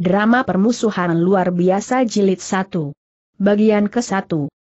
Drama Permusuhan Luar Biasa Jilid 1 Bagian ke-1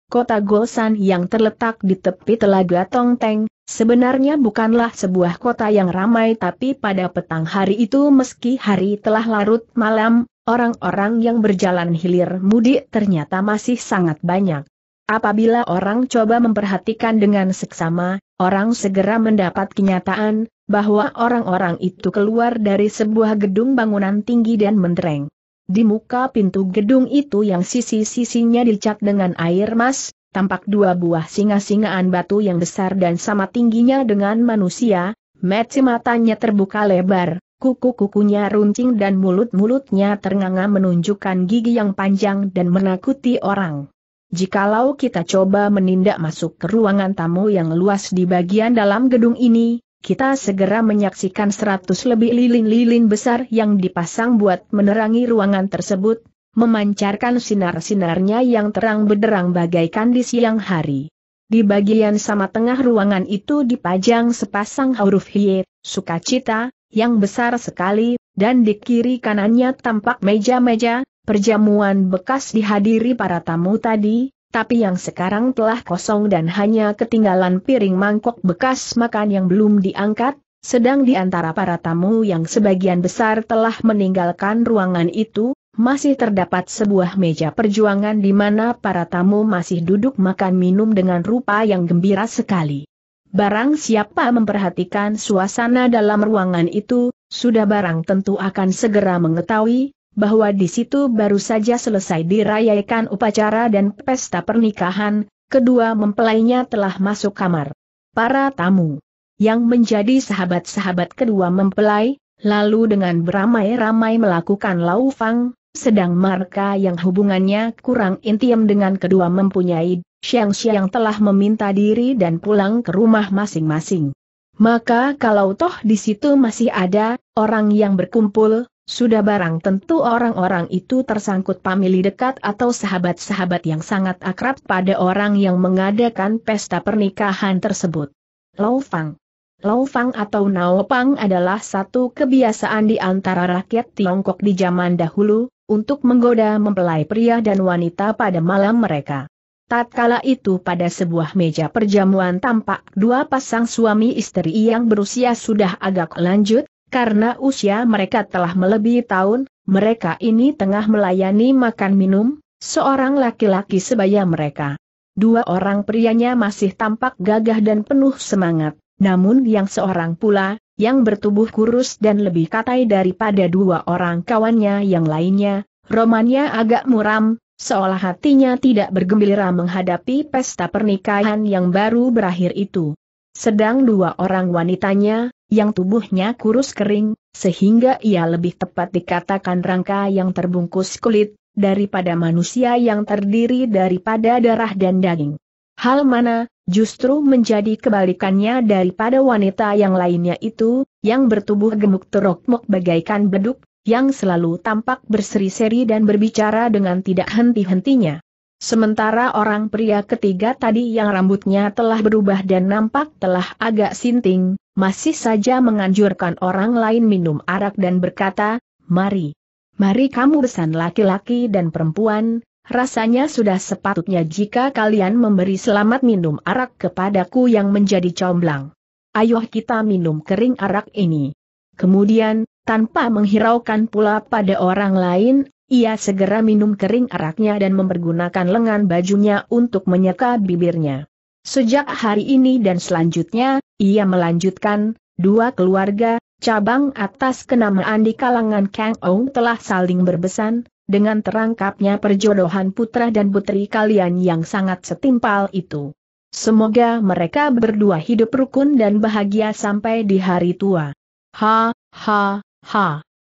Kota Gosan yang terletak di tepi Telaga Tongteng, sebenarnya bukanlah sebuah kota yang ramai tapi pada petang hari itu meski hari telah larut malam, orang-orang yang berjalan hilir mudik ternyata masih sangat banyak. Apabila orang coba memperhatikan dengan seksama, orang segera mendapat kenyataan, bahwa orang-orang itu keluar dari sebuah gedung bangunan tinggi dan mentereng. Di muka pintu gedung itu yang sisi-sisinya dicat dengan air mas, tampak dua buah singa-singaan batu yang besar dan sama tingginya dengan manusia, Metsi matanya terbuka lebar, kuku-kukunya runcing dan mulut-mulutnya ternganga menunjukkan gigi yang panjang dan menakuti orang. Jikalau kita coba menindak masuk ke ruangan tamu yang luas di bagian dalam gedung ini, kita segera menyaksikan seratus lebih lilin-lilin besar yang dipasang buat menerangi ruangan tersebut, memancarkan sinar-sinarnya yang terang benderang bagaikan di siang hari. Di bagian sama tengah ruangan itu dipajang sepasang huruf hie, sukacita, yang besar sekali, dan di kiri kanannya tampak meja-meja, perjamuan bekas dihadiri para tamu tadi, tapi yang sekarang telah kosong dan hanya ketinggalan piring mangkok bekas makan yang belum diangkat, sedang di antara para tamu yang sebagian besar telah meninggalkan ruangan itu, masih terdapat sebuah meja perjuangan di mana para tamu masih duduk makan minum dengan rupa yang gembira sekali. Barang siapa memperhatikan suasana dalam ruangan itu, sudah barang tentu akan segera mengetahui bahwa di situ baru saja selesai dirayakan upacara dan pesta pernikahan, kedua mempelainya telah masuk kamar. Para tamu yang menjadi sahabat-sahabat kedua mempelai, lalu dengan beramai-ramai melakukan laufang, sedang mereka yang hubungannya kurang intim dengan kedua mempunyai Xiang Xiang telah meminta diri dan pulang ke rumah masing-masing. Maka kalau toh di situ masih ada orang yang berkumpul, sudah barang tentu orang-orang itu tersangkut pamili dekat atau sahabat-sahabat yang sangat akrab pada orang yang mengadakan pesta pernikahan tersebut. Loufang Loufang atau Naopang adalah satu kebiasaan di antara rakyat Tiongkok di zaman dahulu, untuk menggoda mempelai pria dan wanita pada malam mereka. Tatkala itu pada sebuah meja perjamuan tampak dua pasang suami istri yang berusia sudah agak lanjut, karena usia mereka telah melebihi tahun, mereka ini tengah melayani makan minum, seorang laki-laki sebaya mereka. Dua orang prianya masih tampak gagah dan penuh semangat, namun yang seorang pula, yang bertubuh kurus dan lebih katai daripada dua orang kawannya yang lainnya, romannya agak muram, seolah hatinya tidak bergembira menghadapi pesta pernikahan yang baru berakhir itu. Sedang dua orang wanitanya, yang tubuhnya kurus kering, sehingga ia lebih tepat dikatakan rangka yang terbungkus kulit, daripada manusia yang terdiri daripada darah dan daging. Hal mana, justru menjadi kebalikannya daripada wanita yang lainnya itu, yang bertubuh gemuk terokmok bagaikan beduk, yang selalu tampak berseri-seri dan berbicara dengan tidak henti-hentinya. Sementara orang pria ketiga tadi yang rambutnya telah berubah dan nampak telah agak sinting, masih saja menganjurkan orang lain minum arak dan berkata, Mari, mari kamu pesan laki-laki dan perempuan, rasanya sudah sepatutnya jika kalian memberi selamat minum arak kepadaku yang menjadi comblang. Ayo kita minum kering arak ini. Kemudian, tanpa menghiraukan pula pada orang lain, ia segera minum kering araknya dan mempergunakan lengan bajunya untuk menyeka bibirnya. Sejak hari ini dan selanjutnya, ia melanjutkan, dua keluarga, cabang atas kenamaan di kalangan Kang Ong telah saling berbesan, dengan terangkapnya perjodohan putra dan putri kalian yang sangat setimpal itu. Semoga mereka berdua hidup rukun dan bahagia sampai di hari tua. Ha, ha, ha.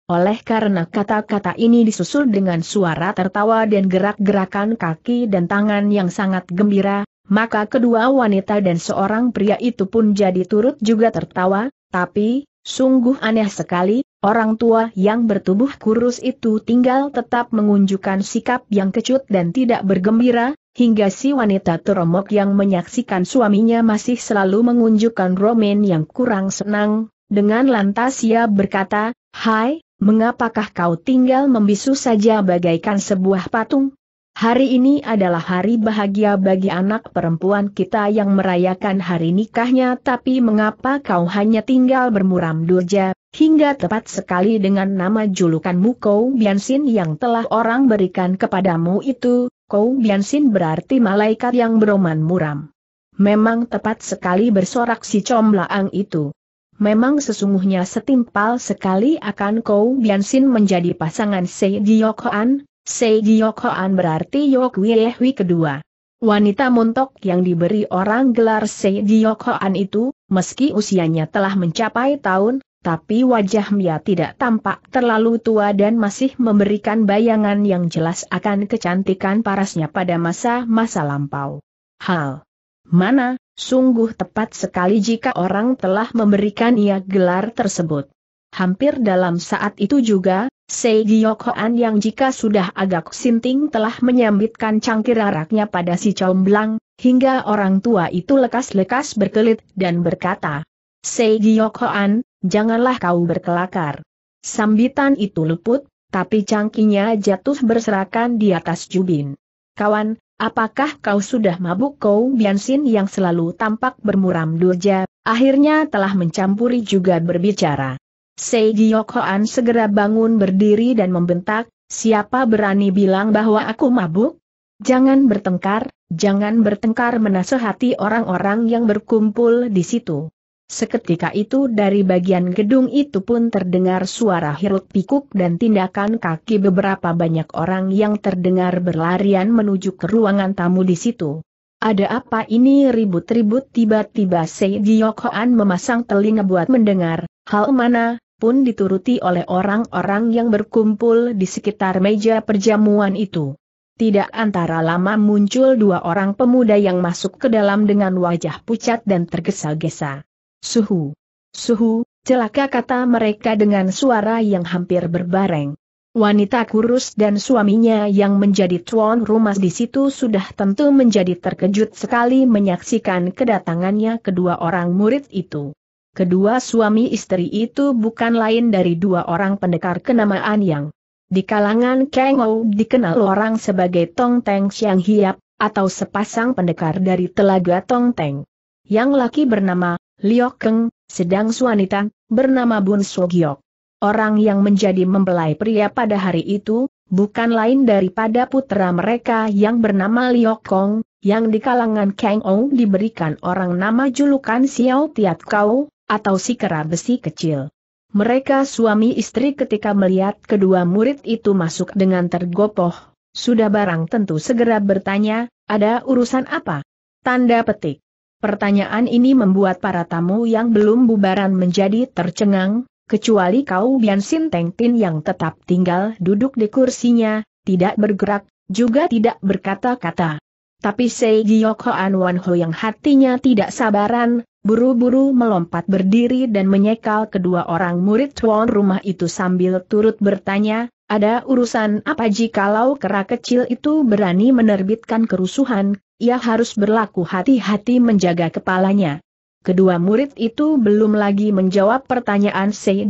Oleh karena kata-kata ini disusul dengan suara tertawa dan gerak-gerakan kaki dan tangan yang sangat gembira, maka kedua wanita dan seorang pria itu pun jadi turut juga tertawa, tapi, sungguh aneh sekali, orang tua yang bertubuh kurus itu tinggal tetap mengunjukkan sikap yang kecut dan tidak bergembira, hingga si wanita teromok yang menyaksikan suaminya masih selalu mengunjukkan romen yang kurang senang, dengan lantas ia berkata, Hai, mengapakah kau tinggal membisu saja bagaikan sebuah patung? Hari ini adalah hari bahagia bagi anak perempuan kita yang merayakan hari nikahnya tapi mengapa kau hanya tinggal bermuram durja, hingga tepat sekali dengan nama julukan Kou Biansin yang telah orang berikan kepadamu itu, Kou Biansin berarti malaikat yang beroman muram. Memang tepat sekali bersorak si comblaang itu memang sesungguhnya setimpal sekali akan Kou Biansin menjadi pasangan Sei Giyokoan, Sei Giyokoan berarti Yok Wiehwi kedua. Wanita montok yang diberi orang gelar Sei Giyokoan itu, meski usianya telah mencapai tahun, tapi wajah Mia tidak tampak terlalu tua dan masih memberikan bayangan yang jelas akan kecantikan parasnya pada masa-masa lampau. Hal mana Sungguh tepat sekali jika orang telah memberikan ia gelar tersebut. Hampir dalam saat itu juga, Sei Yokohan yang jika sudah agak sinting telah menyambitkan cangkir araknya pada si comblang, hingga orang tua itu lekas-lekas berkelit dan berkata, Sei Yokohan, janganlah kau berkelakar. Sambitan itu luput, tapi cangkinya jatuh berserakan di atas jubin. Kawan, Apakah kau sudah mabuk kau Biansin yang selalu tampak bermuram durja, akhirnya telah mencampuri juga berbicara. Sei Giyok Hoan segera bangun berdiri dan membentak, siapa berani bilang bahwa aku mabuk? Jangan bertengkar, jangan bertengkar menasehati orang-orang yang berkumpul di situ. Seketika itu dari bagian gedung itu pun terdengar suara hiruk pikuk dan tindakan kaki beberapa banyak orang yang terdengar berlarian menuju ke ruangan tamu di situ. Ada apa ini ribut-ribut tiba-tiba Sei Diokhoan memasang telinga buat mendengar, hal mana, pun dituruti oleh orang-orang yang berkumpul di sekitar meja perjamuan itu. Tidak antara lama muncul dua orang pemuda yang masuk ke dalam dengan wajah pucat dan tergesa-gesa. Suhu. Suhu, celaka kata mereka dengan suara yang hampir berbareng. Wanita kurus dan suaminya yang menjadi tuan rumah di situ sudah tentu menjadi terkejut sekali menyaksikan kedatangannya kedua orang murid itu. Kedua suami istri itu bukan lain dari dua orang pendekar kenamaan yang di kalangan Kengou dikenal orang sebagai Tong Teng Xiang Hiap, atau sepasang pendekar dari telaga Tong Teng. Yang laki bernama Liok sedang wanita, bernama Bun Sogyok. Orang yang menjadi mempelai pria pada hari itu, bukan lain daripada putra mereka yang bernama Liok yang di kalangan Kang Ong diberikan orang nama julukan Xiao Tiat Kau, atau si kera besi kecil. Mereka suami istri ketika melihat kedua murid itu masuk dengan tergopoh, sudah barang tentu segera bertanya, ada urusan apa? Tanda petik. Pertanyaan ini membuat para tamu yang belum bubaran menjadi tercengang, kecuali kau Bian Sin Teng Tin yang tetap tinggal duduk di kursinya, tidak bergerak, juga tidak berkata-kata. Tapi Sei Giyok Hoan Wan Ho yang hatinya tidak sabaran, buru-buru melompat berdiri dan menyekal kedua orang murid tuan rumah itu sambil turut bertanya, ada urusan apa jikalau kera kecil itu berani menerbitkan kerusuhan, ia harus berlaku hati-hati menjaga kepalanya. Kedua murid itu belum lagi menjawab pertanyaan Sei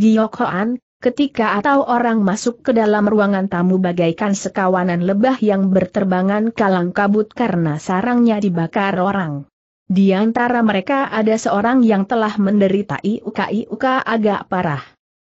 ketika atau orang masuk ke dalam ruangan tamu bagaikan sekawanan lebah yang berterbangan kalang kabut karena sarangnya dibakar orang. Di antara mereka ada seorang yang telah menderita iuka-iuka agak parah.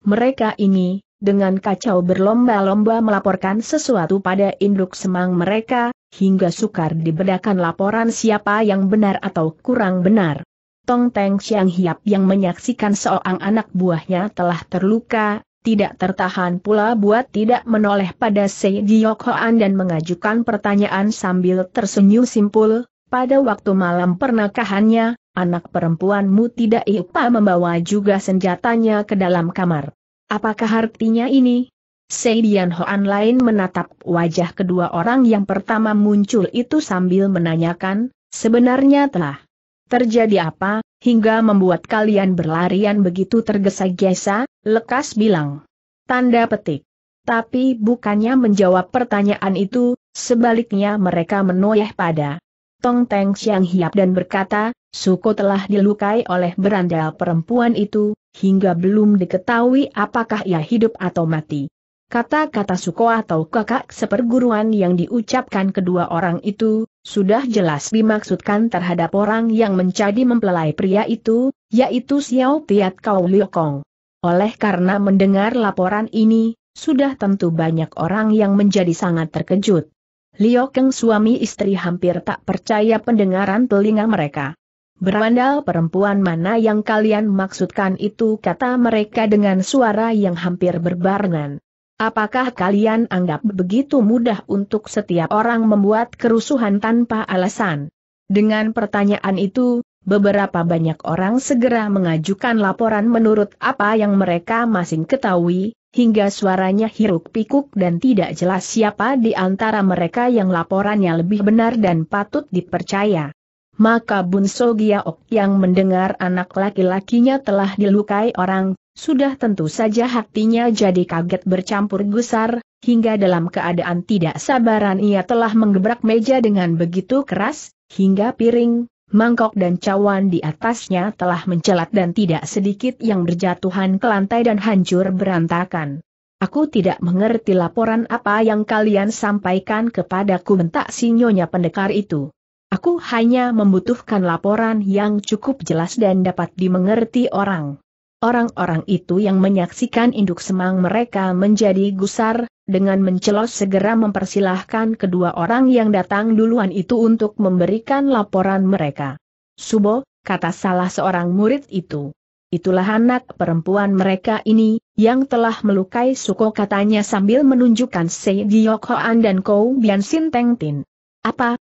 Mereka ini, dengan kacau berlomba-lomba melaporkan sesuatu pada induk semang mereka, hingga sukar dibedakan laporan siapa yang benar atau kurang benar. Tong Teng Xiang Hiap yang menyaksikan seorang anak buahnya telah terluka, tidak tertahan pula buat tidak menoleh pada Sei Se Hoan dan mengajukan pertanyaan sambil tersenyum simpul, pada waktu malam pernikahannya, anak perempuanmu tidak ipa membawa juga senjatanya ke dalam kamar. Apakah artinya ini? Seidian Hoan lain menatap wajah kedua orang yang pertama muncul itu sambil menanyakan, sebenarnya telah terjadi apa, hingga membuat kalian berlarian begitu tergesa-gesa, lekas bilang. Tanda petik. Tapi bukannya menjawab pertanyaan itu, sebaliknya mereka menoyah pada Tong Teng Xiang Hiap dan berkata, Suko telah dilukai oleh berandal perempuan itu, hingga belum diketahui apakah ia hidup atau mati. Kata-kata Suko atau kakak seperguruan yang diucapkan kedua orang itu, sudah jelas dimaksudkan terhadap orang yang menjadi mempelai pria itu, yaitu Xiao Tiat Kau Liokong. Oleh karena mendengar laporan ini, sudah tentu banyak orang yang menjadi sangat terkejut. Liokeng suami istri hampir tak percaya pendengaran telinga mereka. Berandal perempuan mana yang kalian maksudkan itu kata mereka dengan suara yang hampir berbarengan. Apakah kalian anggap begitu mudah untuk setiap orang membuat kerusuhan tanpa alasan? Dengan pertanyaan itu, beberapa banyak orang segera mengajukan laporan menurut apa yang mereka masing ketahui, hingga suaranya hiruk pikuk dan tidak jelas siapa di antara mereka yang laporannya lebih benar dan patut dipercaya maka Bun Giaok yang mendengar anak laki-lakinya telah dilukai orang, sudah tentu saja hatinya jadi kaget bercampur gusar, hingga dalam keadaan tidak sabaran ia telah menggebrak meja dengan begitu keras, hingga piring, mangkok dan cawan di atasnya telah mencelat dan tidak sedikit yang berjatuhan ke lantai dan hancur berantakan. Aku tidak mengerti laporan apa yang kalian sampaikan kepadaku bentak sinyonya pendekar itu. Aku hanya membutuhkan laporan yang cukup jelas dan dapat dimengerti orang. Orang-orang itu yang menyaksikan induk semang mereka menjadi gusar, dengan mencelos segera mempersilahkan kedua orang yang datang duluan itu untuk memberikan laporan mereka. Subo, kata salah seorang murid itu. Itulah anak perempuan mereka ini, yang telah melukai Suko katanya sambil menunjukkan Sei Diok dan Kou Bian Sin Teng Tin. Apa,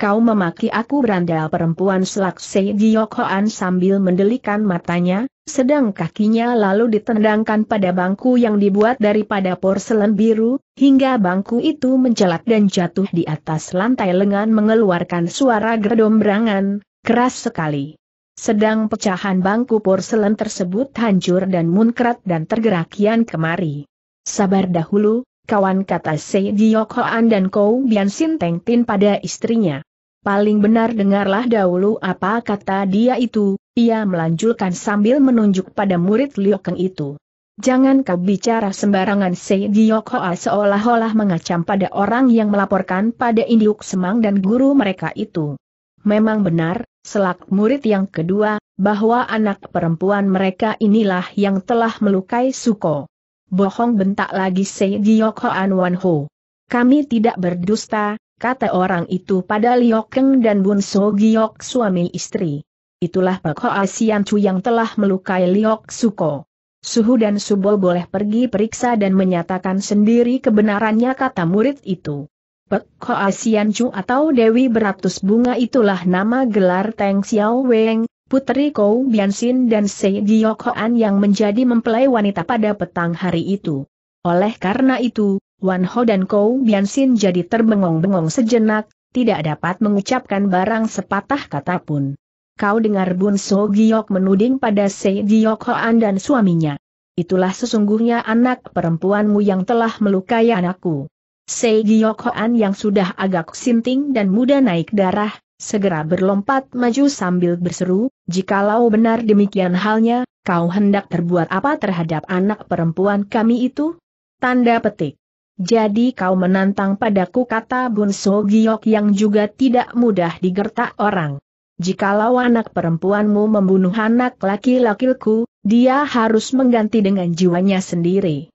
Kau memaki aku berandal perempuan selak Sei Giok sambil mendelikan matanya, sedang kakinya lalu ditendangkan pada bangku yang dibuat daripada porselen biru, hingga bangku itu mencelat dan jatuh di atas lantai lengan mengeluarkan suara gerdombrangan, keras sekali. Sedang pecahan bangku porselen tersebut hancur dan munkrat dan tergerakian kemari. Sabar dahulu, kawan kata Sei Giok dan Kou Bian Sin Tin pada istrinya paling benar dengarlah dahulu apa kata dia itu, ia melanjutkan sambil menunjuk pada murid Liokeng itu. Jangan kau bicara sembarangan Sei Giok seolah-olah mengacam pada orang yang melaporkan pada Induk Semang dan guru mereka itu. Memang benar, selak murid yang kedua, bahwa anak perempuan mereka inilah yang telah melukai Suko. Bohong bentak lagi Sei Giok Wanho. Kami tidak berdusta, kata orang itu pada Liokeng dan Bun So Giok suami istri. Itulah Pak Hoa Sian Chu yang telah melukai Liok Suko. Suhu dan Subol boleh pergi periksa dan menyatakan sendiri kebenarannya kata murid itu. Pek Hoa Sian Chu atau Dewi Beratus Bunga itulah nama gelar Teng Xiao Weng, Putri Kou Biansin dan Sei Giok Hoan yang menjadi mempelai wanita pada petang hari itu. Oleh karena itu, Wan Ho dan Kou Bian Sin jadi terbengong-bengong sejenak, tidak dapat mengucapkan barang sepatah kata pun. Kau dengar Bun So Giok menuding pada Se Giok Hoan dan suaminya. Itulah sesungguhnya anak perempuanmu yang telah melukai anakku. Se Giok Hoan yang sudah agak sinting dan muda naik darah, segera berlompat maju sambil berseru, jikalau benar demikian halnya, kau hendak terbuat apa terhadap anak perempuan kami itu? Tanda petik. Jadi kau menantang padaku kata Bun So Giok yang juga tidak mudah digertak orang. Jikalau anak perempuanmu membunuh anak laki-lakiku, dia harus mengganti dengan jiwanya sendiri.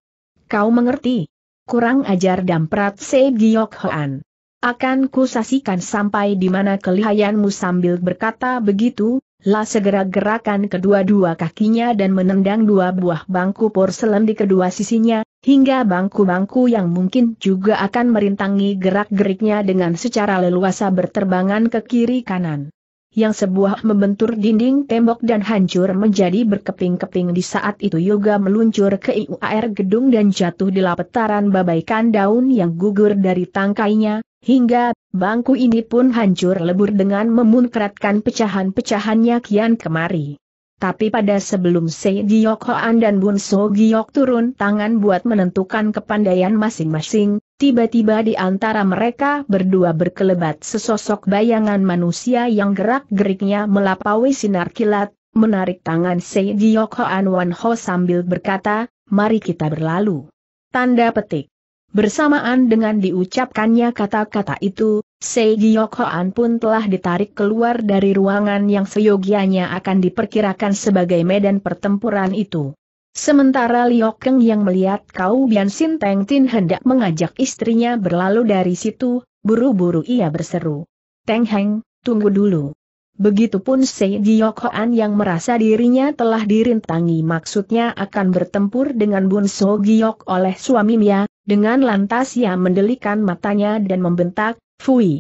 Kau mengerti? Kurang ajar damprat Se Giok Hoan. Akan kusasikan sampai di mana kelihayanmu sambil berkata begitu, Lah segera gerakan kedua-dua kakinya dan menendang dua buah bangku porselen di kedua sisinya, hingga bangku-bangku yang mungkin juga akan merintangi gerak-geriknya dengan secara leluasa berterbangan ke kiri kanan. Yang sebuah membentur dinding tembok dan hancur menjadi berkeping-keping di saat itu Yoga meluncur ke IUAR gedung dan jatuh di lapetaran babaikan daun yang gugur dari tangkainya, hingga bangku ini pun hancur lebur dengan memunkratkan pecahan-pecahannya kian kemari. Tapi pada sebelum Sei Giok Hoan dan Bun So Giok turun tangan buat menentukan kepandaian masing-masing, tiba-tiba di antara mereka berdua berkelebat sesosok bayangan manusia yang gerak-geriknya melapaui sinar kilat, menarik tangan Sei Giok Hoan Wan Ho sambil berkata, mari kita berlalu. Tanda petik. Bersamaan dengan diucapkannya kata-kata itu, Sei Giokhoan pun telah ditarik keluar dari ruangan yang seyogianya akan diperkirakan sebagai medan pertempuran itu. Sementara Liokeng yang melihat Kau Bian Sin Teng Tin hendak mengajak istrinya berlalu dari situ, buru-buru ia berseru. Teng Heng, tunggu dulu. Begitupun Sei Giokhoan yang merasa dirinya telah dirintangi maksudnya akan bertempur dengan Bun So Giok oleh suaminya, dengan lantas ia mendelikan matanya dan membentak, Fui.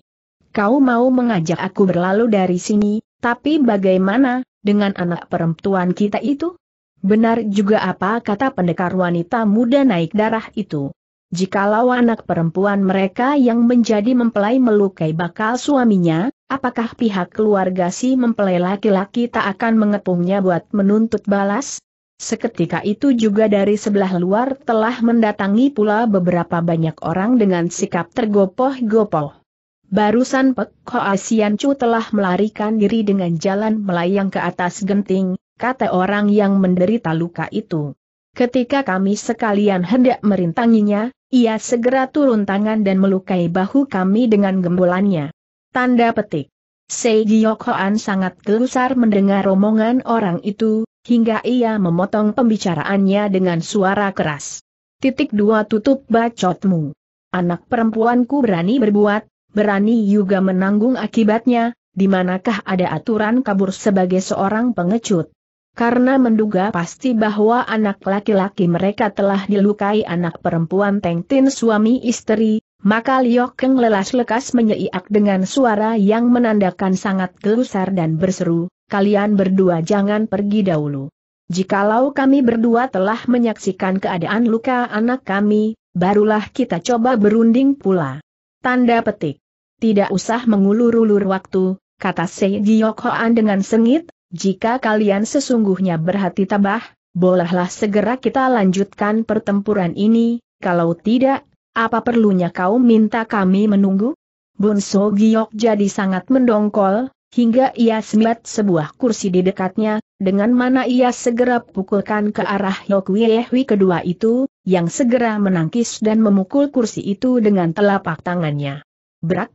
Kau mau mengajak aku berlalu dari sini, tapi bagaimana, dengan anak perempuan kita itu? Benar juga apa kata pendekar wanita muda naik darah itu. Jikalau anak perempuan mereka yang menjadi mempelai melukai bakal suaminya, apakah pihak keluarga si mempelai laki-laki tak akan mengepungnya buat menuntut balas? Seketika itu juga dari sebelah luar telah mendatangi pula beberapa banyak orang dengan sikap tergopoh-gopoh. Barusan Pek Hoa Chu telah melarikan diri dengan jalan melayang ke atas genting, kata orang yang menderita luka itu. Ketika kami sekalian hendak merintanginya, ia segera turun tangan dan melukai bahu kami dengan gembolannya. Tanda petik. Seigyok Hoan sangat gelusar mendengar omongan orang itu, hingga ia memotong pembicaraannya dengan suara keras. Titik dua tutup bacotmu. Anak perempuanku berani berbuat, berani juga menanggung akibatnya, di manakah ada aturan kabur sebagai seorang pengecut. Karena menduga pasti bahwa anak laki-laki mereka telah dilukai anak perempuan Teng Tin suami istri, maka Liok Keng lelas lekas menyeiak dengan suara yang menandakan sangat gelusar dan berseru, kalian berdua jangan pergi dahulu. Jikalau kami berdua telah menyaksikan keadaan luka anak kami, barulah kita coba berunding pula. Tanda petik. Tidak usah mengulur-ulur waktu, kata Sei Giyok Hoan dengan sengit, jika kalian sesungguhnya berhati tabah, bolehlah segera kita lanjutkan pertempuran ini, kalau tidak, apa perlunya kau minta kami menunggu? Bun So Giyok jadi sangat mendongkol, hingga ia semiat sebuah kursi di dekatnya, dengan mana ia segera pukulkan ke arah Yokwiehui kedua itu, yang segera menangkis dan memukul kursi itu dengan telapak tangannya. Brak.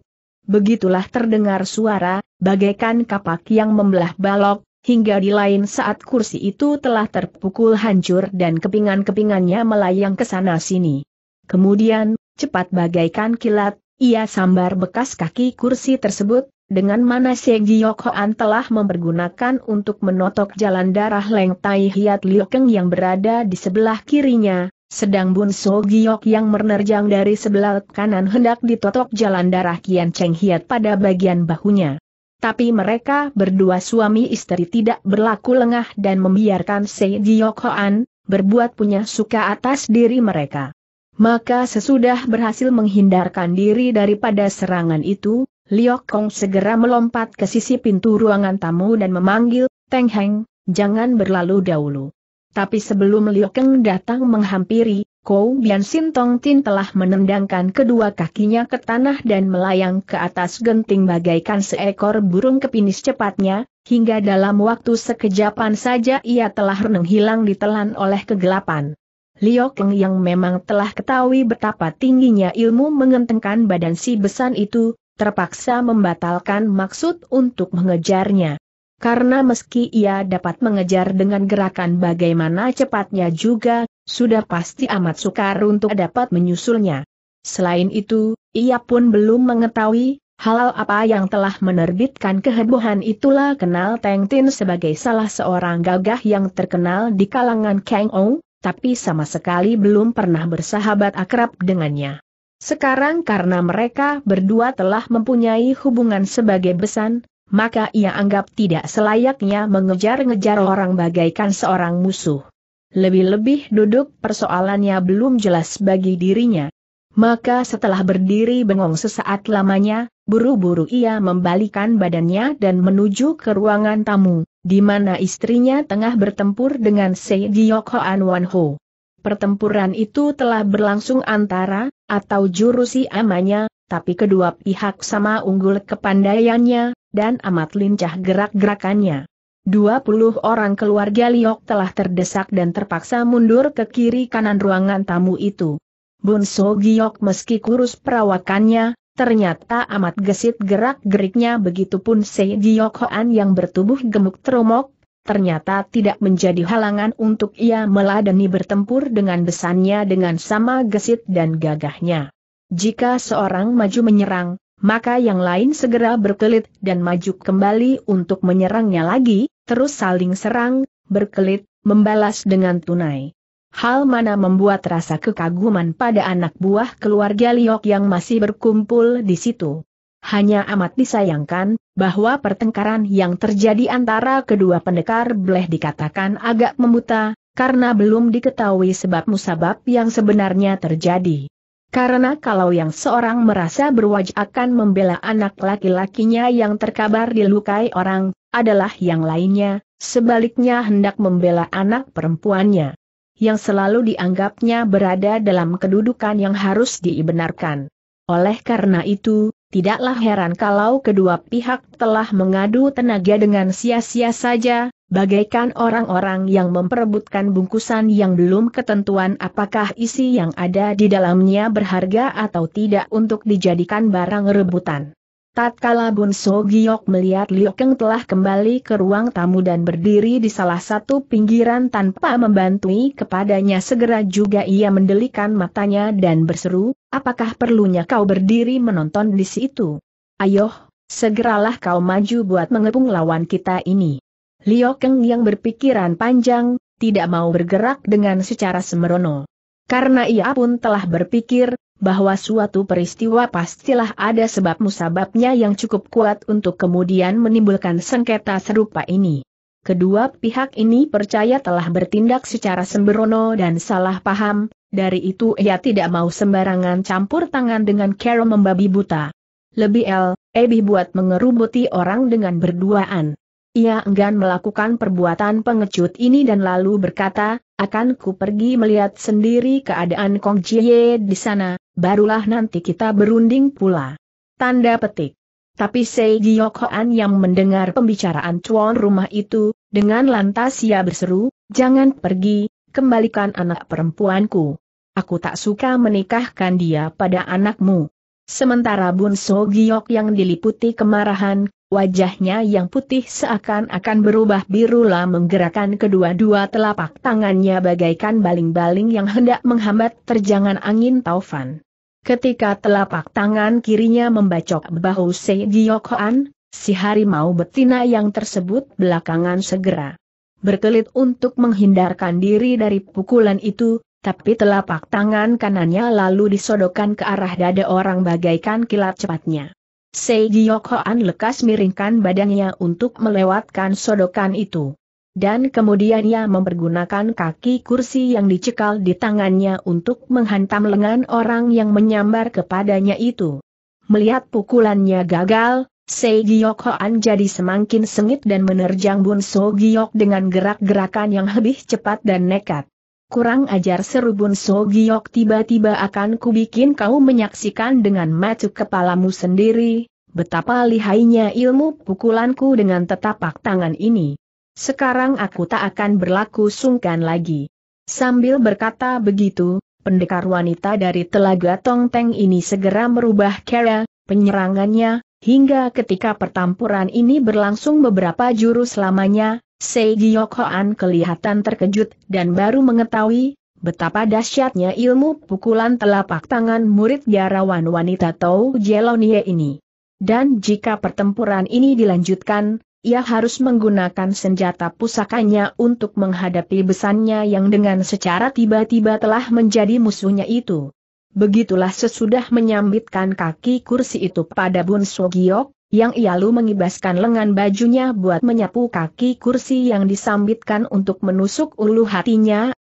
Begitulah terdengar suara, bagaikan kapak yang membelah balok, hingga di lain saat kursi itu telah terpukul hancur dan kepingan-kepingannya melayang ke sana-sini. Kemudian, cepat bagaikan kilat, ia sambar bekas kaki kursi tersebut, dengan mana Segi Yokhoan telah mempergunakan untuk menotok jalan darah Leng Tai Hiat Liokeng yang berada di sebelah kirinya, sedang Bun So Giok yang menerjang dari sebelah kanan hendak ditotok jalan darah Kian Cheng Hiat pada bagian bahunya. Tapi mereka berdua suami istri tidak berlaku lengah dan membiarkan Se Giok Hoan, berbuat punya suka atas diri mereka. Maka sesudah berhasil menghindarkan diri daripada serangan itu, Liok Kong segera melompat ke sisi pintu ruangan tamu dan memanggil, Teng Heng, jangan berlalu dahulu. Tapi sebelum Liu Keng datang menghampiri, Kou Bian Sintong Tin telah menendangkan kedua kakinya ke tanah dan melayang ke atas genting bagaikan seekor burung kepinis cepatnya, hingga dalam waktu sekejapan saja ia telah reneng hilang ditelan oleh kegelapan. Liu Keng yang memang telah ketahui betapa tingginya ilmu mengentengkan badan si besan itu, terpaksa membatalkan maksud untuk mengejarnya karena meski ia dapat mengejar dengan gerakan bagaimana cepatnya juga, sudah pasti amat sukar untuk dapat menyusulnya. Selain itu, ia pun belum mengetahui, halal apa yang telah menerbitkan kehebohan itulah kenal Teng Tin sebagai salah seorang gagah yang terkenal di kalangan Kang Ong, tapi sama sekali belum pernah bersahabat akrab dengannya. Sekarang karena mereka berdua telah mempunyai hubungan sebagai besan, maka ia anggap tidak selayaknya mengejar-ngejar orang bagaikan seorang musuh. Lebih-lebih duduk persoalannya belum jelas bagi dirinya. Maka setelah berdiri bengong sesaat lamanya, buru-buru ia membalikan badannya dan menuju ke ruangan tamu, di mana istrinya tengah bertempur dengan Sei Giok Hoan Wan Pertempuran itu telah berlangsung antara, atau jurusi amanya, tapi kedua pihak sama unggul kepandaiannya, dan amat lincah gerak-gerakannya. 20 orang keluarga Liok telah terdesak dan terpaksa mundur ke kiri kanan ruangan tamu itu. Bunso Giok meski kurus perawakannya, ternyata amat gesit gerak-geriknya begitupun Se Giok Hoan yang bertubuh gemuk teromok, ternyata tidak menjadi halangan untuk ia meladeni bertempur dengan besannya dengan sama gesit dan gagahnya. Jika seorang maju menyerang, maka yang lain segera berkelit dan maju kembali untuk menyerangnya lagi, terus saling serang, berkelit, membalas dengan tunai. Hal mana membuat rasa kekaguman pada anak buah keluarga Liok yang masih berkumpul di situ. Hanya amat disayangkan, bahwa pertengkaran yang terjadi antara kedua pendekar boleh dikatakan agak membuta, karena belum diketahui sebab-musabab yang sebenarnya terjadi. Karena kalau yang seorang merasa berwajib akan membela anak laki-lakinya yang terkabar dilukai orang, adalah yang lainnya, sebaliknya hendak membela anak perempuannya. Yang selalu dianggapnya berada dalam kedudukan yang harus diibenarkan. Oleh karena itu, tidaklah heran kalau kedua pihak telah mengadu tenaga dengan sia-sia saja, bagaikan orang-orang yang memperebutkan bungkusan yang belum ketentuan apakah isi yang ada di dalamnya berharga atau tidak untuk dijadikan barang rebutan. Tatkala Bun So Giok melihat Liu Keng telah kembali ke ruang tamu dan berdiri di salah satu pinggiran tanpa membantui kepadanya segera juga ia mendelikan matanya dan berseru, apakah perlunya kau berdiri menonton di situ? Ayoh, segeralah kau maju buat mengepung lawan kita ini. Liu Keng yang berpikiran panjang, tidak mau bergerak dengan secara semerono. Karena ia pun telah berpikir, bahwa suatu peristiwa pastilah ada sebab musababnya yang cukup kuat untuk kemudian menimbulkan sengketa serupa ini. Kedua pihak ini percaya telah bertindak secara sembrono dan salah paham, dari itu ia tidak mau sembarangan campur tangan dengan Carol membabi buta. Lebih L, Ebi buat mengerubuti orang dengan berduaan. Ia enggan melakukan perbuatan pengecut ini dan lalu berkata, akan ku pergi melihat sendiri keadaan Kong Jie di sana, barulah nanti kita berunding pula. Tanda petik. Tapi Sei Giok yang mendengar pembicaraan cuan rumah itu, dengan lantas ia berseru, jangan pergi, kembalikan anak perempuanku. Aku tak suka menikahkan dia pada anakmu. Sementara Bun So Giok yang diliputi kemarahan, wajahnya yang putih seakan-akan berubah lah menggerakkan kedua-dua telapak tangannya bagaikan baling-baling yang hendak menghambat terjangan angin taufan. Ketika telapak tangan kirinya membacok bahu Se Giok Hoan, si harimau betina yang tersebut belakangan segera berkelit untuk menghindarkan diri dari pukulan itu, tapi telapak tangan kanannya lalu disodokan ke arah dada orang bagaikan kilat cepatnya. Sei Giok Hoan lekas miringkan badannya untuk melewatkan sodokan itu. Dan kemudian ia mempergunakan kaki kursi yang dicekal di tangannya untuk menghantam lengan orang yang menyambar kepadanya itu. Melihat pukulannya gagal, Sei Giok Hoan jadi semakin sengit dan menerjang Bun So Giok dengan gerak-gerakan yang lebih cepat dan nekat. Kurang ajar seru Bun So Giok tiba-tiba akan kubikin kau menyaksikan dengan mata kepalamu sendiri, betapa lihainya ilmu pukulanku dengan tetapak tangan ini. Sekarang aku tak akan berlaku sungkan lagi. Sambil berkata begitu, pendekar wanita dari Telaga Tongteng ini segera merubah cara, penyerangannya, Hingga ketika pertempuran ini berlangsung beberapa jurus lamanya, Sei Giyokhoan kelihatan terkejut dan baru mengetahui betapa dahsyatnya ilmu pukulan telapak tangan murid biarawan wanita Tau Jelonie ini. Dan jika pertempuran ini dilanjutkan, ia harus menggunakan senjata pusakanya untuk menghadapi besannya yang dengan secara tiba-tiba telah menjadi musuhnya itu. Begitulah sesudah menyambitkan kaki kursi itu pada Bun Giok, yang ia lalu mengibaskan lengan bajunya buat menyapu kaki kursi yang disambitkan untuk menusuk ulu hatinya,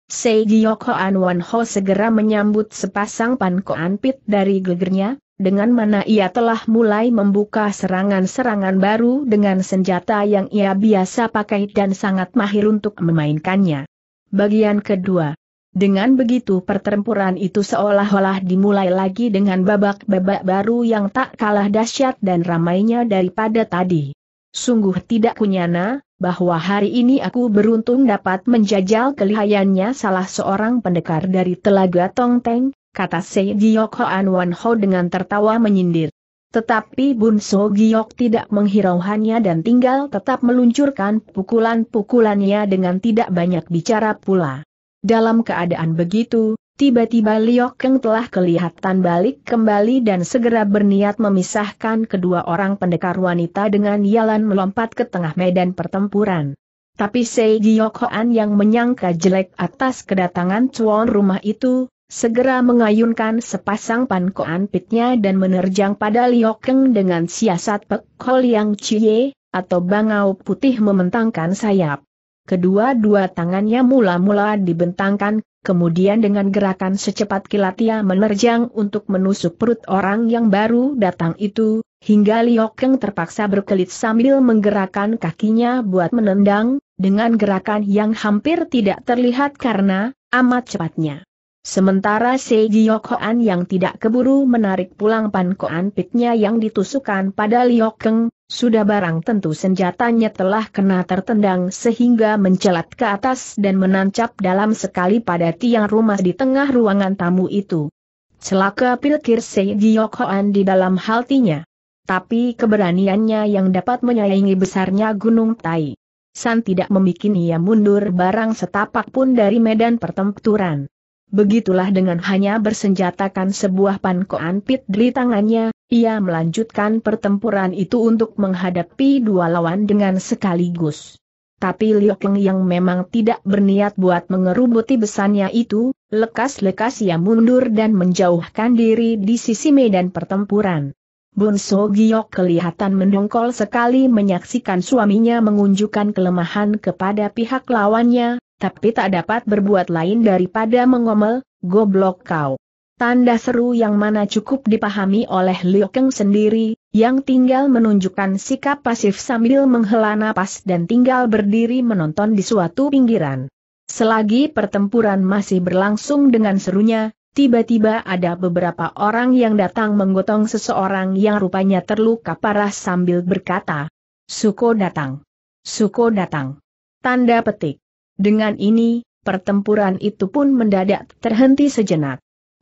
Giok Hoan Wan Ho segera menyambut sepasang pankoan pit dari gegernya, dengan mana ia telah mulai membuka serangan-serangan baru dengan senjata yang ia biasa pakai dan sangat mahir untuk memainkannya. Bagian kedua dengan begitu pertempuran itu seolah-olah dimulai lagi dengan babak-babak baru yang tak kalah dahsyat dan ramainya daripada tadi. Sungguh tidak kunyana, bahwa hari ini aku beruntung dapat menjajal kelihayannya salah seorang pendekar dari Telaga Tongteng, kata Sei Giyok Hoan Wan Ho dengan tertawa menyindir. Tetapi Bun So Giok tidak menghiraukannya dan tinggal tetap meluncurkan pukulan-pukulannya dengan tidak banyak bicara pula. Dalam keadaan begitu, tiba-tiba Liokeng telah kelihatan balik kembali dan segera berniat memisahkan kedua orang pendekar wanita dengan yalan melompat ke tengah medan pertempuran. Tapi Sei Giok Hoan yang menyangka jelek atas kedatangan cuan rumah itu, segera mengayunkan sepasang pankoan pitnya dan menerjang pada Liokeng dengan siasat pekol yang cie, atau bangau putih mementangkan sayap. Kedua-dua tangannya mula-mula dibentangkan, kemudian dengan gerakan secepat kilat ia menerjang untuk menusuk perut orang yang baru datang itu, hingga Liokeng terpaksa berkelit sambil menggerakkan kakinya buat menendang, dengan gerakan yang hampir tidak terlihat karena amat cepatnya. Sementara Seiji Yokoan yang tidak keburu menarik pulang pankoan pitnya yang ditusukkan pada Liokeng, sudah barang tentu senjatanya telah kena tertendang sehingga mencelat ke atas dan menancap dalam sekali pada tiang rumah di tengah ruangan tamu itu. Celaka pilkir Se Giok di dalam haltinya. Tapi keberaniannya yang dapat menyayangi besarnya Gunung Tai. San tidak membuat ia mundur barang setapak pun dari medan pertempuran. Begitulah dengan hanya bersenjatakan sebuah pankoan pit di tangannya, ia melanjutkan pertempuran itu untuk menghadapi dua lawan dengan sekaligus. Tapi Liu Kang yang memang tidak berniat buat mengerubuti besannya itu, lekas-lekas ia mundur dan menjauhkan diri di sisi medan pertempuran. Bun So Giok kelihatan mendongkol sekali menyaksikan suaminya mengunjukkan kelemahan kepada pihak lawannya, tapi tak dapat berbuat lain daripada mengomel, goblok kau. Tanda seru yang mana cukup dipahami oleh Liu Kang sendiri, yang tinggal menunjukkan sikap pasif sambil menghela napas dan tinggal berdiri menonton di suatu pinggiran. Selagi pertempuran masih berlangsung dengan serunya, tiba-tiba ada beberapa orang yang datang menggotong seseorang yang rupanya terluka parah sambil berkata, Suko datang. Suko datang. Tanda petik. Dengan ini, pertempuran itu pun mendadak terhenti sejenak.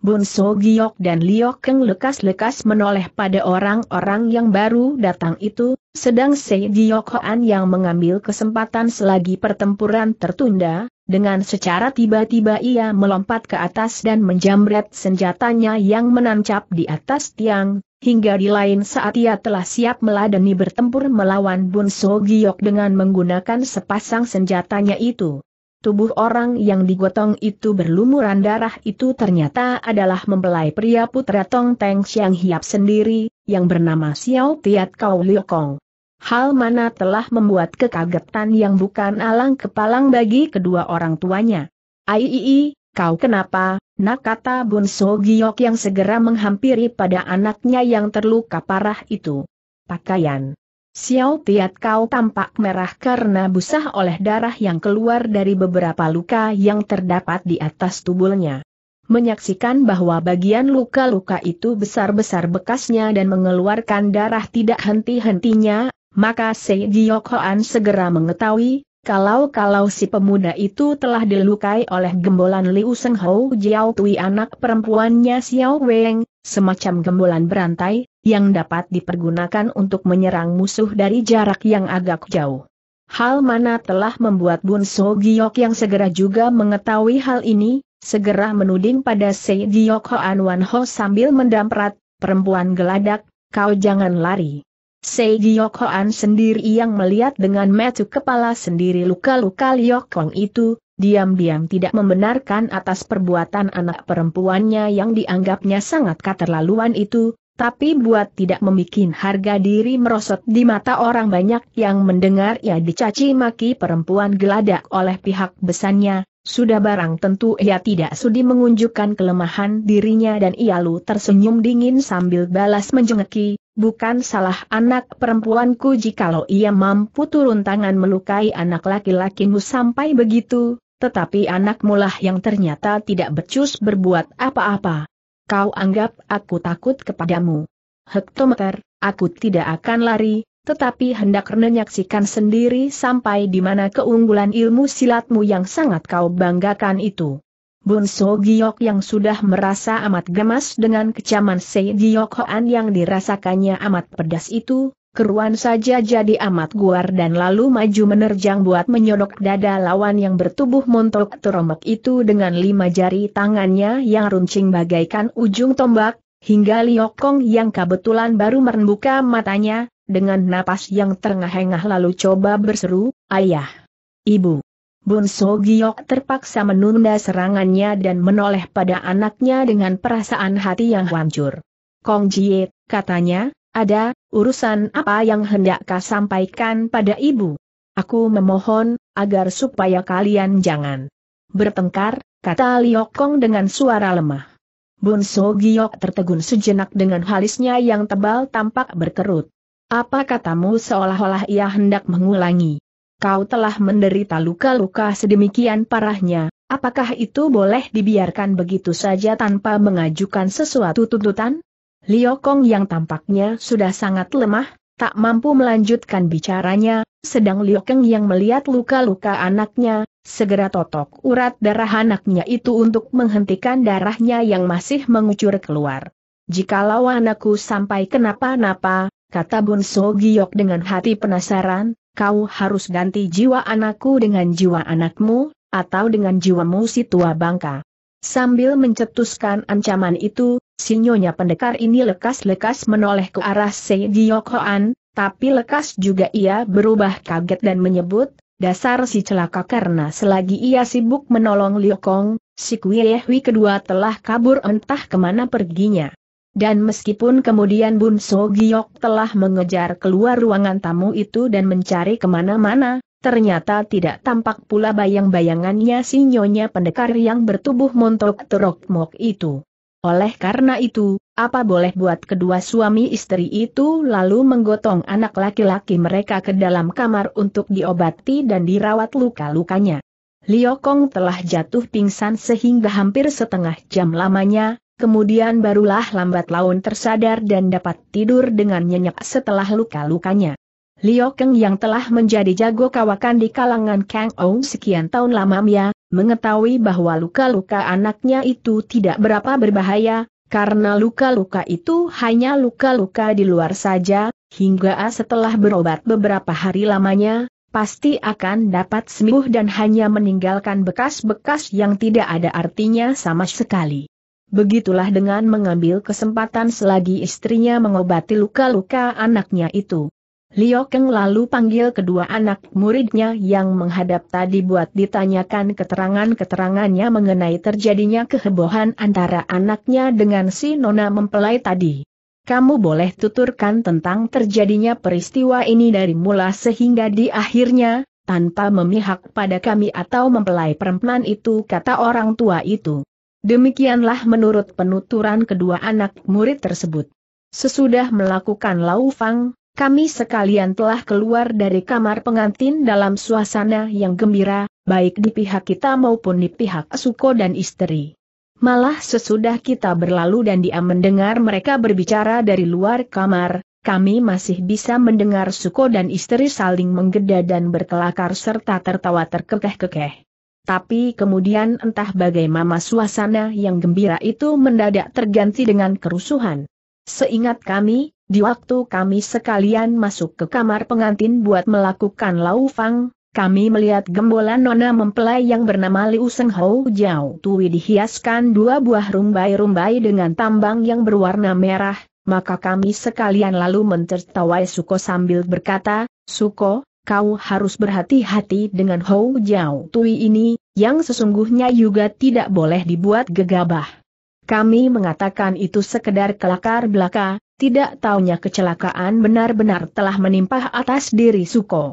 Bun So Giok dan Liok Keng lekas-lekas menoleh pada orang-orang yang baru datang itu, sedang Se Giok Hoan yang mengambil kesempatan selagi pertempuran tertunda, dengan secara tiba-tiba ia melompat ke atas dan menjamret senjatanya yang menancap di atas tiang, hingga di lain saat ia telah siap meladeni bertempur melawan Bun So Giok dengan menggunakan sepasang senjatanya itu. Tubuh orang yang digotong itu berlumuran darah itu ternyata adalah mempelai pria putra Tong Teng Xiang Hiap sendiri, yang bernama Xiao Tiat Kau Kong. Hal mana telah membuat kekagetan yang bukan alang kepalang bagi kedua orang tuanya. Aiii, Kau kenapa, nak kata Bun So Giok yang segera menghampiri pada anaknya yang terluka parah itu. Pakaian. Xiao Tiat kau tampak merah karena busah oleh darah yang keluar dari beberapa luka yang terdapat di atas tubuhnya. Menyaksikan bahwa bagian luka-luka itu besar-besar bekasnya dan mengeluarkan darah tidak henti-hentinya, maka Sei Giok Hoan segera mengetahui, kalau-kalau si pemuda itu telah dilukai oleh gembolan Liu Seng Hou Jiao Tui anak perempuannya Xiao Weng, semacam gembolan berantai, yang dapat dipergunakan untuk menyerang musuh dari jarak yang agak jauh. Hal mana telah membuat Bun So Giok yang segera juga mengetahui hal ini, segera menuding pada Sei Giok Hoan Wan Ho sambil mendamprat, perempuan geladak, kau jangan lari. Sei Giok sendiri yang melihat dengan metu kepala sendiri luka-luka Liokong itu, diam-diam tidak membenarkan atas perbuatan anak perempuannya yang dianggapnya sangat keterlaluan itu, tapi buat tidak membuat harga diri merosot di mata orang banyak yang mendengar ia dicaci maki perempuan geladak oleh pihak besannya, sudah barang tentu ia tidak sudi mengunjukkan kelemahan dirinya dan ia lu tersenyum dingin sambil balas menjengeki, bukan salah anak perempuanku jikalau ia mampu turun tangan melukai anak laki-lakimu sampai begitu, tetapi anak mulah yang ternyata tidak becus berbuat apa-apa. Kau anggap aku takut kepadamu. Hektometer, aku tidak akan lari, tetapi hendak menyaksikan sendiri sampai di mana keunggulan ilmu silatmu yang sangat kau banggakan itu. Bunso Giok yang sudah merasa amat gemas dengan kecaman Se Giok Hoan yang dirasakannya amat pedas itu, keruan saja jadi amat guar dan lalu maju menerjang buat menyodok dada lawan yang bertubuh montok teromak itu dengan lima jari tangannya yang runcing bagaikan ujung tombak, hingga Liok yang kebetulan baru membuka matanya, dengan napas yang terengah-engah lalu coba berseru, Ayah! Ibu! Bun So Giok terpaksa menunda serangannya dan menoleh pada anaknya dengan perasaan hati yang hancur. Kong Jie, katanya, ada, urusan apa yang hendak kau sampaikan pada ibu? Aku memohon, agar supaya kalian jangan bertengkar, kata Liok Kong dengan suara lemah. Bun So Giok tertegun sejenak dengan halisnya yang tebal tampak berkerut. Apa katamu seolah-olah ia hendak mengulangi? Kau telah menderita luka-luka sedemikian parahnya, apakah itu boleh dibiarkan begitu saja tanpa mengajukan sesuatu tuntutan? Liokong yang tampaknya sudah sangat lemah, tak mampu melanjutkan bicaranya, sedang Liokeng yang melihat luka-luka anaknya, segera totok urat darah anaknya itu untuk menghentikan darahnya yang masih mengucur keluar. Jikalau anakku sampai kenapa-napa, kata Bun So Giok dengan hati penasaran, kau harus ganti jiwa anakku dengan jiwa anakmu, atau dengan jiwamu si tua bangka. Sambil mencetuskan ancaman itu, sinyonya pendekar ini lekas-lekas menoleh ke arah Se Giok Hoan, tapi lekas juga ia berubah kaget dan menyebut, dasar si celaka karena selagi ia sibuk menolong Liu Kong, si Kuyehui kedua telah kabur entah kemana perginya. Dan meskipun kemudian Bun So Giok telah mengejar keluar ruangan tamu itu dan mencari kemana-mana, ternyata tidak tampak pula bayang-bayangannya si nyonya pendekar yang bertubuh montok terokmok itu. Oleh karena itu, apa boleh buat kedua suami istri itu lalu menggotong anak laki-laki mereka ke dalam kamar untuk diobati dan dirawat luka-lukanya. Liokong telah jatuh pingsan sehingga hampir setengah jam lamanya, kemudian barulah lambat laun tersadar dan dapat tidur dengan nyenyak setelah luka-lukanya. Liu Keng yang telah menjadi jago kawakan di kalangan Kang Ou sekian tahun lamanya, mengetahui bahwa luka-luka anaknya itu tidak berapa berbahaya, karena luka-luka itu hanya luka-luka di luar saja, hingga setelah berobat beberapa hari lamanya, pasti akan dapat sembuh dan hanya meninggalkan bekas-bekas yang tidak ada artinya sama sekali. Begitulah dengan mengambil kesempatan selagi istrinya mengobati luka-luka anaknya itu. Liu Keng lalu panggil kedua anak muridnya yang menghadap tadi buat ditanyakan keterangan-keterangannya mengenai terjadinya kehebohan antara anaknya dengan si Nona mempelai tadi. Kamu boleh tuturkan tentang terjadinya peristiwa ini dari mula sehingga di akhirnya, tanpa memihak pada kami atau mempelai perempuan itu kata orang tua itu. Demikianlah menurut penuturan kedua anak murid tersebut. Sesudah melakukan laufang, kami sekalian telah keluar dari kamar pengantin dalam suasana yang gembira, baik di pihak kita maupun di pihak Suko dan istri. Malah sesudah kita berlalu dan dia mendengar mereka berbicara dari luar kamar, kami masih bisa mendengar Suko dan istri saling menggeda dan berkelakar serta tertawa terkekeh-kekeh. Tapi kemudian entah bagaimana suasana yang gembira itu mendadak terganti dengan kerusuhan. Seingat kami, di waktu kami sekalian masuk ke kamar pengantin buat melakukan laufang, kami melihat gembolan nona mempelai yang bernama Liu Seng Hou Jiao Tui dihiaskan dua buah rumbai-rumbai dengan tambang yang berwarna merah, maka kami sekalian lalu mentertawai Suko sambil berkata, Suko, kau harus berhati-hati dengan Hou Jiao Tui ini, yang sesungguhnya juga tidak boleh dibuat gegabah. Kami mengatakan itu sekedar kelakar belaka, tidak taunya kecelakaan benar-benar telah menimpa atas diri Suko.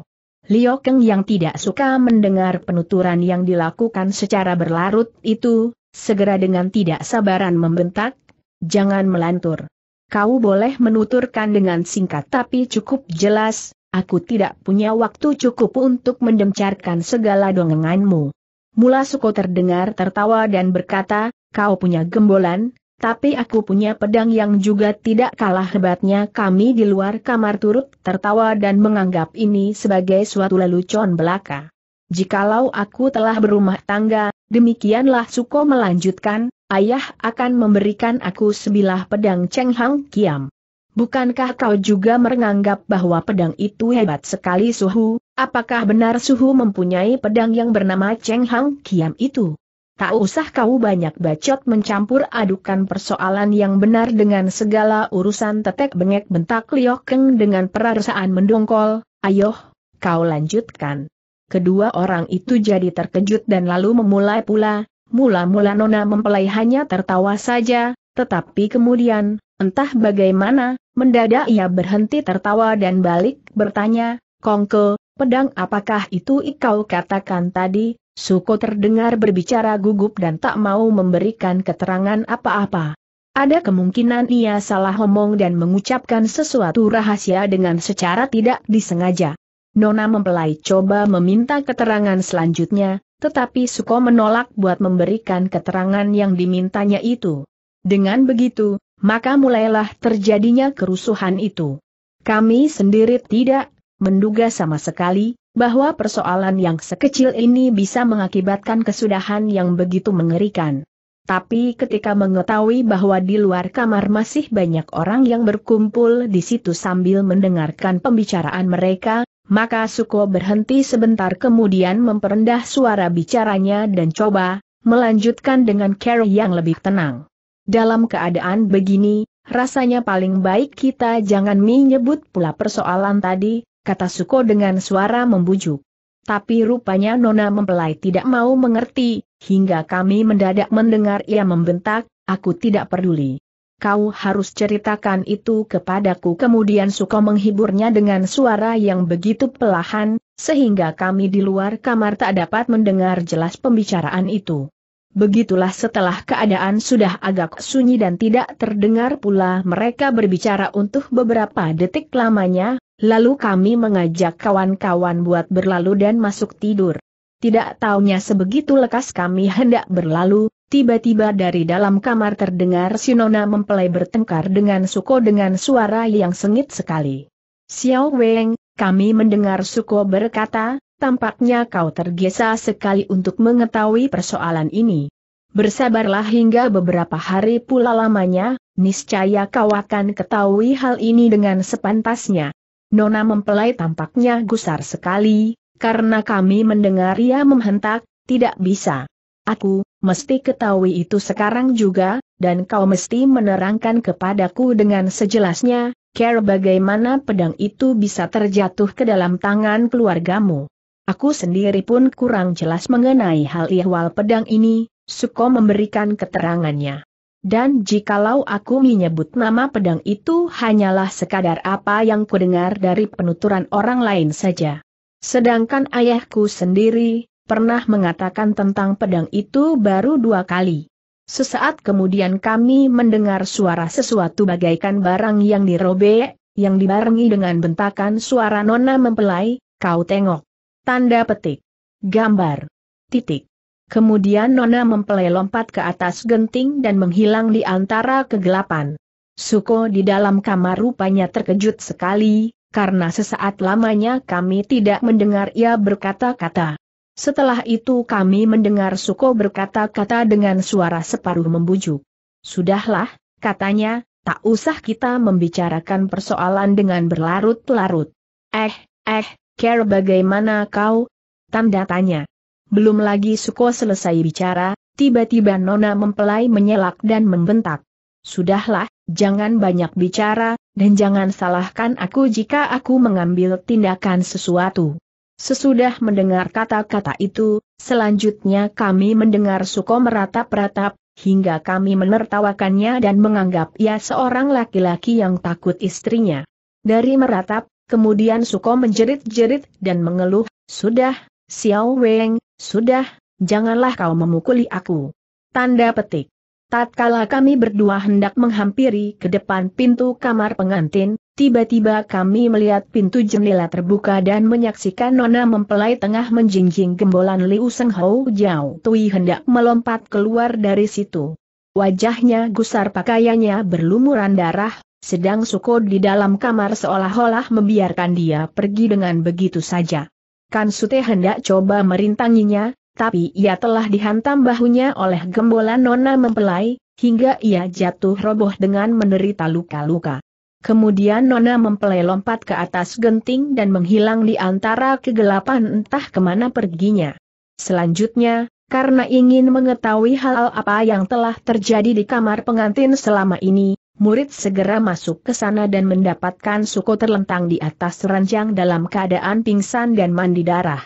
Liu Keng yang tidak suka mendengar penuturan yang dilakukan secara berlarut itu, segera dengan tidak sabaran membentak, jangan melantur. Kau boleh menuturkan dengan singkat tapi cukup jelas, Aku tidak punya waktu cukup untuk mendemcarkan segala dongenganmu. Mula Suko terdengar tertawa dan berkata, kau punya gembolan, tapi aku punya pedang yang juga tidak kalah hebatnya kami di luar kamar turut tertawa dan menganggap ini sebagai suatu lelucon belaka. Jikalau aku telah berumah tangga, demikianlah Suko melanjutkan, ayah akan memberikan aku sebilah pedang Cheng Hang Kiam. Bukankah kau juga menganggap bahwa pedang itu hebat sekali Suhu? Apakah benar Suhu mempunyai pedang yang bernama Cheng Hang Kiam itu? Tak usah kau banyak bacot mencampur adukan persoalan yang benar dengan segala urusan tetek bengek bentak Liok Keng dengan perasaan mendongkol, ayoh, kau lanjutkan. Kedua orang itu jadi terkejut dan lalu memulai pula, mula-mula Nona mempelai hanya tertawa saja, tetapi kemudian, entah bagaimana, Mendadak ia berhenti tertawa dan balik, bertanya, Kongke, pedang apakah itu ikau katakan tadi? Suko terdengar berbicara gugup dan tak mau memberikan keterangan apa-apa. Ada kemungkinan ia salah omong dan mengucapkan sesuatu rahasia dengan secara tidak disengaja. Nona mempelai coba meminta keterangan selanjutnya, tetapi Suko menolak buat memberikan keterangan yang dimintanya itu. Dengan begitu, maka mulailah terjadinya kerusuhan itu. Kami sendiri tidak menduga sama sekali bahwa persoalan yang sekecil ini bisa mengakibatkan kesudahan yang begitu mengerikan. Tapi ketika mengetahui bahwa di luar kamar masih banyak orang yang berkumpul di situ sambil mendengarkan pembicaraan mereka, maka Suko berhenti sebentar kemudian memperendah suara bicaranya dan coba melanjutkan dengan cara yang lebih tenang. Dalam keadaan begini, rasanya paling baik kita jangan menyebut pula persoalan tadi, kata Suko dengan suara membujuk. Tapi rupanya Nona mempelai tidak mau mengerti, hingga kami mendadak mendengar ia membentak, aku tidak peduli. Kau harus ceritakan itu kepadaku. Kemudian Suko menghiburnya dengan suara yang begitu pelahan, sehingga kami di luar kamar tak dapat mendengar jelas pembicaraan itu. Begitulah setelah keadaan sudah agak sunyi dan tidak terdengar pula mereka berbicara untuk beberapa detik lamanya, lalu kami mengajak kawan-kawan buat berlalu dan masuk tidur. Tidak taunya sebegitu lekas kami hendak berlalu, tiba-tiba dari dalam kamar terdengar Sinona mempelai bertengkar dengan Suko dengan suara yang sengit sekali. Xiao Weng, kami mendengar Suko berkata, tampaknya kau tergesa sekali untuk mengetahui persoalan ini. Bersabarlah hingga beberapa hari pula lamanya, niscaya kau akan ketahui hal ini dengan sepantasnya. Nona mempelai tampaknya gusar sekali, karena kami mendengar ia menghentak, tidak bisa. Aku, mesti ketahui itu sekarang juga, dan kau mesti menerangkan kepadaku dengan sejelasnya, care bagaimana pedang itu bisa terjatuh ke dalam tangan keluargamu. Aku sendiri pun kurang jelas mengenai hal ihwal pedang ini, Suko memberikan keterangannya. Dan jikalau aku menyebut nama pedang itu hanyalah sekadar apa yang kudengar dari penuturan orang lain saja. Sedangkan ayahku sendiri, pernah mengatakan tentang pedang itu baru dua kali. Sesaat kemudian kami mendengar suara sesuatu bagaikan barang yang dirobek, yang dibarengi dengan bentakan suara nona mempelai, kau tengok. Tanda petik. Gambar. Titik. Kemudian Nona mempelai lompat ke atas genting dan menghilang di antara kegelapan. Suko di dalam kamar rupanya terkejut sekali, karena sesaat lamanya kami tidak mendengar ia berkata-kata. Setelah itu kami mendengar Suko berkata-kata dengan suara separuh membujuk. Sudahlah, katanya, tak usah kita membicarakan persoalan dengan berlarut-larut. Eh, eh, Care bagaimana kau? Tanda tanya. Belum lagi Suko selesai bicara, tiba-tiba Nona mempelai menyelak dan membentak. Sudahlah, jangan banyak bicara, dan jangan salahkan aku jika aku mengambil tindakan sesuatu. Sesudah mendengar kata-kata itu, selanjutnya kami mendengar Suko meratap-ratap, hingga kami menertawakannya dan menganggap ia seorang laki-laki yang takut istrinya. Dari meratap, Kemudian Suko menjerit-jerit dan mengeluh, Sudah, Xiao Weng, sudah, janganlah kau memukuli aku. Tanda petik. Tatkala kami berdua hendak menghampiri ke depan pintu kamar pengantin, tiba-tiba kami melihat pintu jendela terbuka dan menyaksikan Nona mempelai tengah menjinjing gembolan Liu Seng Hou Jiao Tui hendak melompat keluar dari situ. Wajahnya gusar pakaiannya berlumuran darah, sedang Suko di dalam kamar seolah-olah membiarkan dia pergi dengan begitu saja. Kan Kansute hendak coba merintanginya, tapi ia telah dihantam bahunya oleh gembolan nona mempelai, hingga ia jatuh roboh dengan menderita luka-luka. Kemudian Nona mempelai lompat ke atas genting dan menghilang di antara kegelapan entah kemana perginya. Selanjutnya, karena ingin mengetahui hal apa yang telah terjadi di kamar pengantin selama ini, Murid segera masuk ke sana dan mendapatkan Suko terlentang di atas ranjang dalam keadaan pingsan dan mandi darah.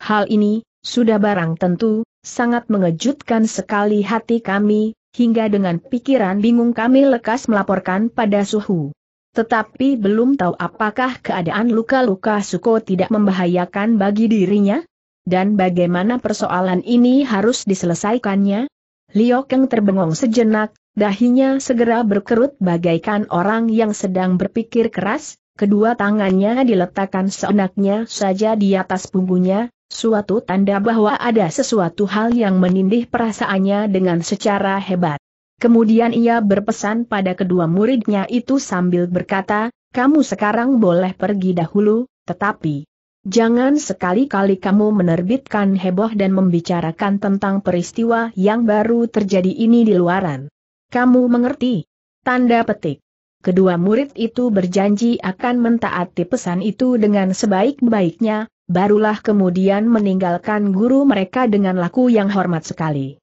Hal ini, sudah barang tentu, sangat mengejutkan sekali hati kami, hingga dengan pikiran bingung kami lekas melaporkan pada suhu. Tetapi belum tahu apakah keadaan luka-luka Suko tidak membahayakan bagi dirinya? Dan bagaimana persoalan ini harus diselesaikannya? Liokeng terbengong sejenak, Dahinya segera berkerut bagaikan orang yang sedang berpikir keras, kedua tangannya diletakkan seenaknya saja di atas punggungnya, suatu tanda bahwa ada sesuatu hal yang menindih perasaannya dengan secara hebat. Kemudian ia berpesan pada kedua muridnya itu sambil berkata, kamu sekarang boleh pergi dahulu, tetapi jangan sekali-kali kamu menerbitkan heboh dan membicarakan tentang peristiwa yang baru terjadi ini di luaran. Kamu mengerti? Tanda petik. Kedua murid itu berjanji akan mentaati pesan itu dengan sebaik-baiknya, barulah kemudian meninggalkan guru mereka dengan laku yang hormat sekali.